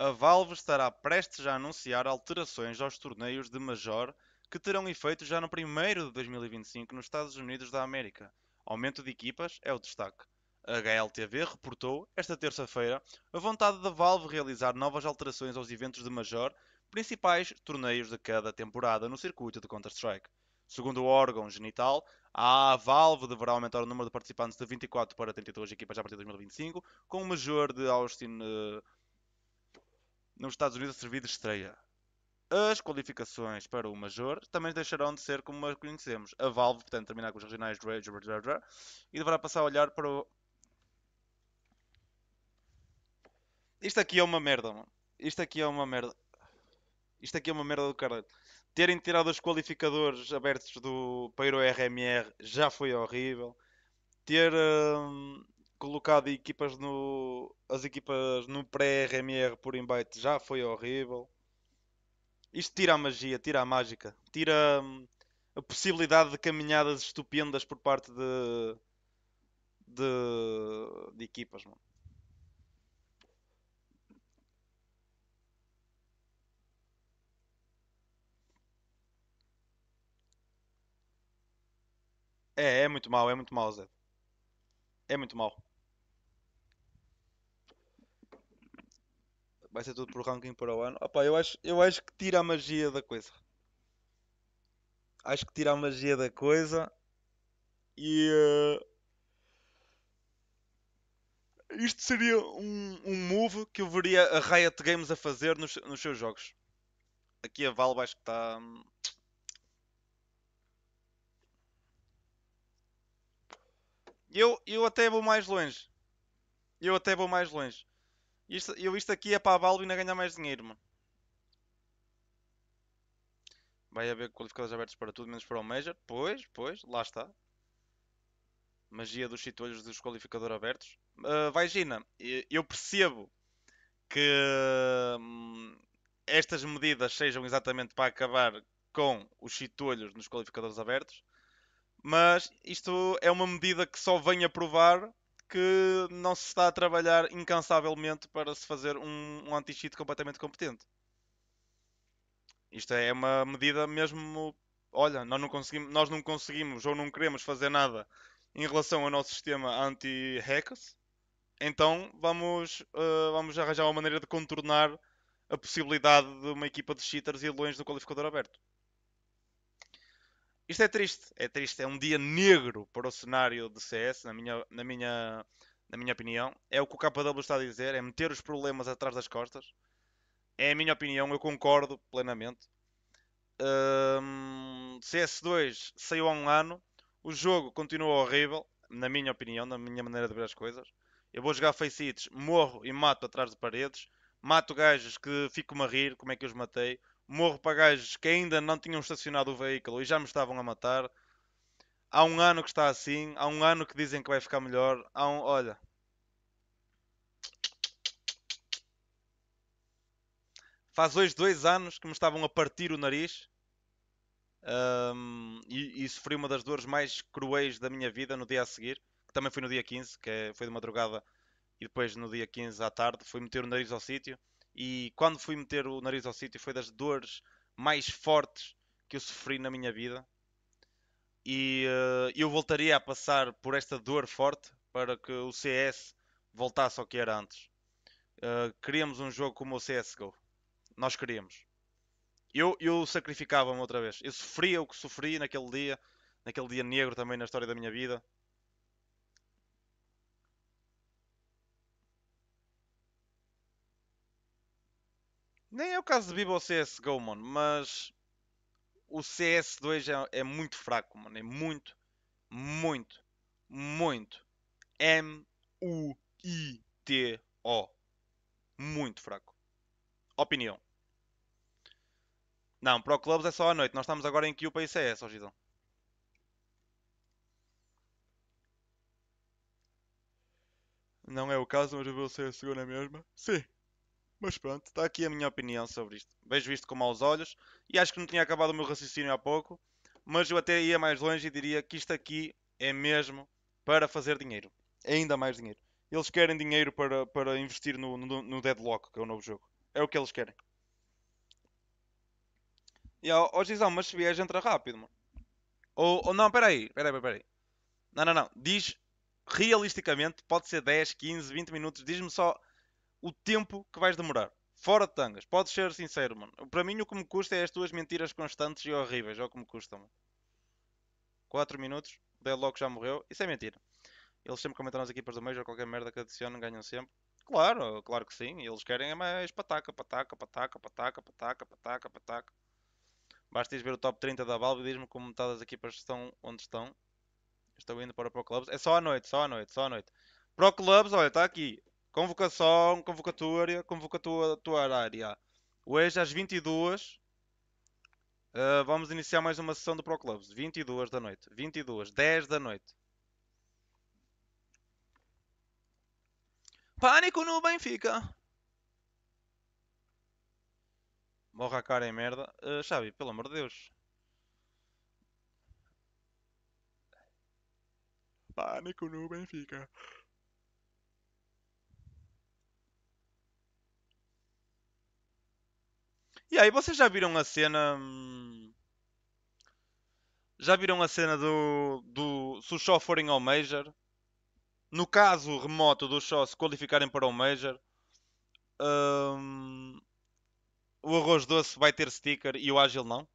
a Valve estará prestes a anunciar alterações aos torneios de Major que terão efeito já no primeiro de 2025 nos Estados Unidos da América. Aumento de equipas é o destaque. A HLTV reportou, esta terça-feira, a vontade da Valve realizar novas alterações aos eventos de Major, principais torneios de cada temporada no circuito de Counter-Strike. Segundo o órgão genital, a Valve deverá aumentar o número de participantes de 24 para 32 equipas já a partir de 2025, com o Major de Austin. Uh, nos Estados Unidos a servir de estreia. As qualificações para o Major também deixarão de ser como as conhecemos. A Valve, portanto, terminar com os regionais Rage e deverá passar a olhar para o. Isto aqui é uma merda, mano. Isto aqui é uma merda. Isto aqui é uma merda do caralho. Terem tirado os qualificadores abertos do para ir ao RMR já foi horrível. Ter. Hum, colocado equipas no, as equipas no pré-RMR por invite já foi horrível. Isto tira a magia, tira a mágica, tira hum, a possibilidade de caminhadas estupendas por parte de, de, de equipas. Mano. É, é muito mal é muito mal Zé. É muito mal vai ser tudo por ranking para o ano. Opa, eu, acho, eu acho que tira a magia da coisa. Acho que tira a magia da coisa. E. Uh, isto seria um, um move que eu veria a Riot Games a fazer nos, nos seus jogos. Aqui a Valve acho que está. Eu, eu até vou mais longe. Eu até vou mais longe. Isto, eu isto aqui é para a Valve ainda é ganhar mais dinheiro, mano. Vai haver qualificadores abertos para tudo, menos para o Major. Pois, pois, lá está. Magia dos chitolhos dos qualificadores abertos. Uh, vai, Gina, eu percebo que hum, estas medidas sejam exatamente para acabar com os chitolhos nos qualificadores abertos, mas isto é uma medida que só vem a provar que não se está a trabalhar incansavelmente para se fazer um, um anti-cheat completamente competente. Isto é uma medida mesmo. Olha, nós não conseguimos, nós não conseguimos ou não queremos fazer nada em relação ao nosso sistema anti-hackers. Então vamos, uh, vamos arranjar uma maneira de contornar a possibilidade de uma equipa de cheaters e de longe do qualificador aberto. Isto é triste, é triste, é um dia negro para o cenário do CS, na minha, na minha, na minha opinião. É o que o KW está a dizer, é meter os problemas atrás das costas. É a minha opinião, eu concordo plenamente. Um, CS2 saiu há um ano, o jogo continua horrível, na minha opinião, na minha maneira de ver as coisas. Eu vou jogar face hits, morro e mato atrás de paredes, mato gajos que fico-me a rir, como é que eu os matei morro para gajos que ainda não tinham estacionado o veículo e já me estavam a matar. Há um ano que está assim, há um ano que dizem que vai ficar melhor. Há um, olha. Faz hoje dois anos que me estavam a partir o nariz um, e, e, sofri uma das dores mais cruéis da minha vida no dia a seguir, que também foi no dia 15, que é, foi de madrugada, e depois no dia 15 à tarde fui meter o nariz ao sítio e quando fui meter o nariz ao sítio, foi das dores mais fortes que eu sofri na minha vida. E uh, eu voltaria a passar por esta dor forte para que o CS voltasse ao que era antes. Uh, queríamos um jogo como o CSGO. Nós queríamos. Eu, eu sacrificava-me outra vez. Eu sofria o que sofri naquele dia, naquele dia negro também na história da minha vida. Nem é o caso de Bibo ou CSGO, mano, mas o CS2 é, é, muito fraco, mano. É muito, muito, muito. M-U-I-T-O. Muito fraco. Opinião. Não, Pro Clubs é só à noite. Nós estamos agora em país é ICS, hoje então. Não é o caso, mas eu vou ser a segunda mesma. Sim. Mas pronto, está aqui a minha opinião sobre isto. Vejo isto com maus olhos e acho que não tinha acabado o meu raciocínio há pouco, mas eu até ia mais longe e diria que isto aqui é mesmo para fazer dinheiro. É ainda mais dinheiro. Eles querem dinheiro para, para investir no, no, no Deadlock, que é o novo jogo. É o que eles querem. E ó, ó Gizão, mas se vier, entra rápido, mano. Ou, ou não, peraí, peraí, peraí. Não, não, não. Diz realisticamente, pode ser 10, 15, 20 minutos. Diz-me só o tempo que vais demorar. Fora de tangas, podes ser sincero, mano. Para mim o que me custa é as tuas mentiras constantes e horríveis, é o que me custa, mano. 4 minutos, o Deadlock já morreu, isso é mentira. Eles sempre comentam nas equipas do Major, qualquer merda que adicionam, ganham sempre. Claro, claro que sim, eles querem é mais pataca, pataca, pataca, pataca, pataca, pataca, pataca. Basta ir ver o top 30 da Valve e diz-me como metade das equipas estão onde estão. Estou indo para o Pro Clubs. É só à noite, só à noite, só à noite. Pro Clubs, olha, está aqui. Convocação, convocatória, convocatória. Hoje às 22 uh, eh, vamos iniciar mais uma sessão do Pro Clubs. 22 da noite. 22, 10 da noite. Pânico no Benfica. Morra a cara em merda. Uh, Xavi, pelo amor de Deus. Pânico no Benfica. E aí, vocês já viram a cena. Hum, já viram a cena do. do se o Shaw forem ao Major? No caso remoto do Shaw se qualificarem para o Major, hum, o arroz doce vai ter sticker e o ágil não?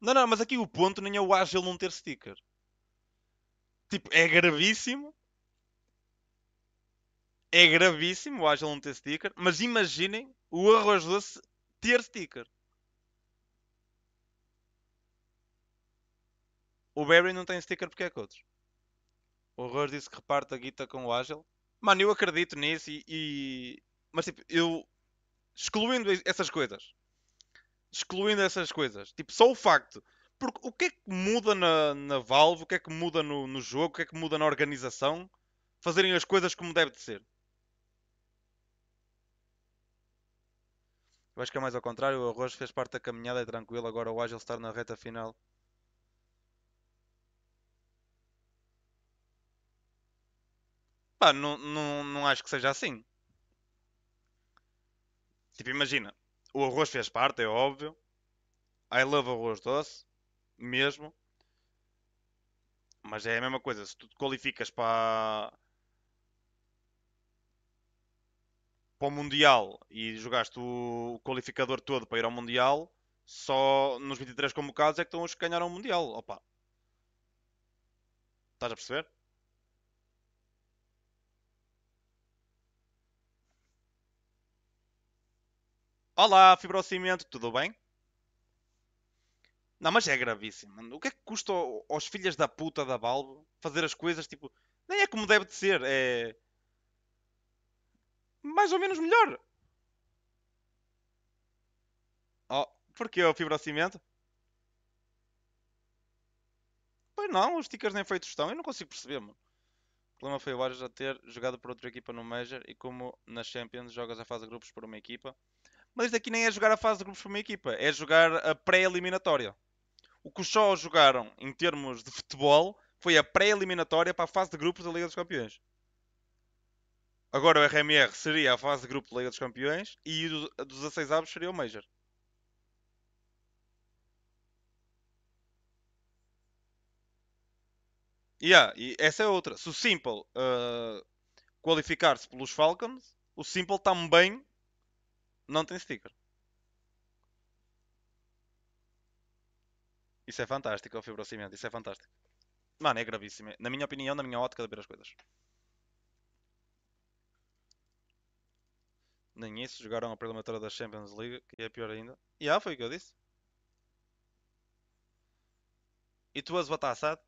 Não, não, mas aqui o ponto nem é o ágil não ter sticker. Tipo, é gravíssimo é gravíssimo o Agile não ter sticker, mas imaginem o arroz doce ter sticker. O Barry não tem sticker porque é que outros. O Horror disse que reparte a guita com o Agile. Mano, eu acredito nisso e, e... Mas tipo, eu. Excluindo essas coisas. Excluindo essas coisas. Tipo, só o facto. Porque o que é que muda na, na Valve? O que é que muda no, no jogo? O que é que muda na organização? fazerem as coisas como deve de ser. Eu acho que é mais ao contrário. O arroz fez parte da caminhada, é tranquilo. Agora o ágil está na reta final. Pá, não, não, não acho que seja assim. Tipo, imagina. O arroz fez parte, é óbvio. I love arroz doce. Mesmo. Mas é a mesma coisa. Se tu te qualificas para para o Mundial e jogaste o qualificador todo para ir ao Mundial, só nos 23 convocados é que estão os que ganharam o Mundial. Opa! Estás a perceber? Olá, Fibrocimento, tudo bem? Não, mas é gravíssimo. O que é que custa aos filhas da puta da Valve fazer as coisas tipo. Nem é como deve de ser. É mais ou menos melhor. Oh, porquê o fibrocimento? Pois não, os stickers nem feitos estão. Eu não consigo perceber, mano. O problema foi o Ares já ter jogado por outra equipa no Major e como na Champions jogas a fase de grupos por uma equipa. Mas isto aqui nem é jogar a fase de grupos por uma equipa, é jogar a pré-eliminatória. O que os jogaram em termos de futebol foi a pré-eliminatória para a fase de grupos da Liga dos Campeões. Agora o RMR seria a fase de grupo de Liga dos Campeões e o dos 16 avos seria o Major. Yeah, e essa é outra. Se o Simple uh, qualificar-se pelos Falcons, o Simple também não tem sticker. Isso é fantástico, o fibrocimento. Isso é fantástico. Mano, é gravíssimo. Na minha opinião, na minha ótica de ver as coisas. Nem isso, jogaram a preliminatória da Champions League, que é pior ainda. E ah, foi o que eu disse. E tu és o Batassad? Tá